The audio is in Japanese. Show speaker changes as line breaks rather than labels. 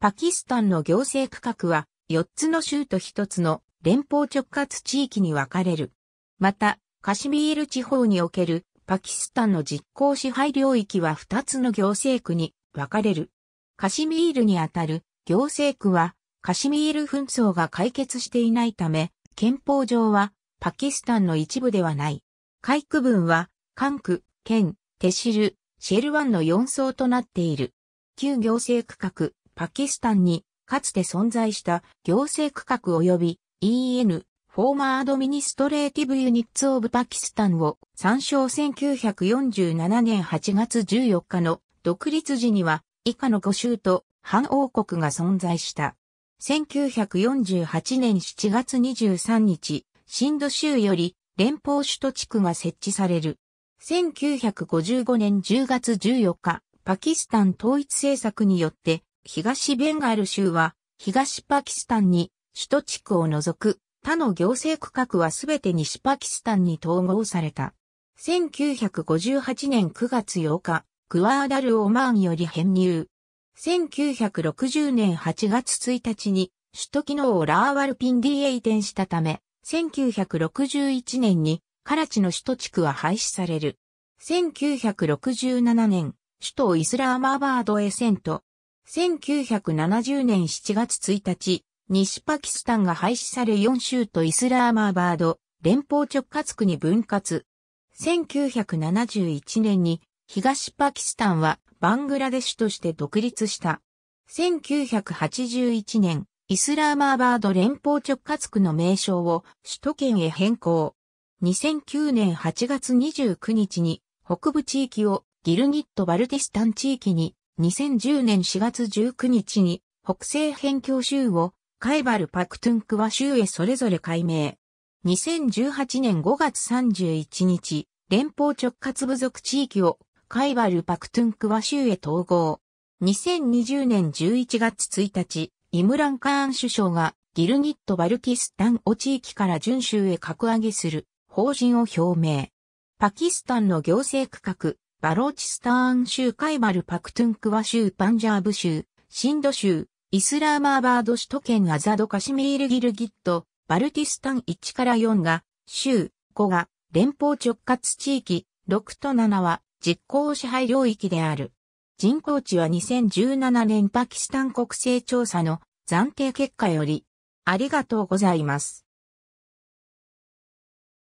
パキスタンの行政区画は4つの州と1つの連邦直轄地域に分かれる。また、カシミール地方におけるパキスタンの実効支配領域は2つの行政区に分かれる。カシミールにあたる行政区はカシミール紛争が解決していないため、憲法上はパキスタンの一部ではない。海区分は、関区、県、テシル、シェルワンの4層となっている。旧行政区画、パキスタンにかつて存在した行政区画及び EN、フォーマードミニストレーティブユニッツオブパキスタンを参照1947年8月14日の独立時には以下の5州と反王国が存在した。1948年7月23日、シンド州より連邦首都地区が設置される。1955年10月14日、パキスタン統一政策によって東ベンガル州は、東パキスタンに、首都地区を除く、他の行政区画はすべて西パキスタンに統合された。1958年9月8日、クワーダル・オマーンより編入。1960年8月1日に、首都機能をラーワルピンディへ移転したため、1961年に、カラチの首都地区は廃止される。1967年、首都イスラーマーバードへ遷都。1970年7月1日、西パキスタンが廃止され4州とイスラーマーバード、連邦直轄区に分割。1971年に東パキスタンはバングラデシュとして独立した。1981年、イスラーマーバード連邦直轄区の名称を首都圏へ変更。2009年8月29日に北部地域をギルニット・バルティスタン地域に2010年4月19日に北西辺境州をカイバルパクトゥンクワ州へそれぞれ改名。2018年5月31日、連邦直轄部族地域をカイバルパクトゥンクワ州へ統合。2020年11月1日、イムランカーン首相がギルニット・バルキスタンを地域から準州へ格上げする方針を表明。パキスタンの行政区画、バローチスターン州カイバルパクトゥンクワ州パンジャーブ州、シンド州、イスラーマーバード首都圏アザドカシミールギルギット、バルティスタン1から4が、州、5が、連邦直轄地域、6と7は、実行支配領域である。人口値は2017年パキスタン国勢調査の暫定結果より、ありがとうございます。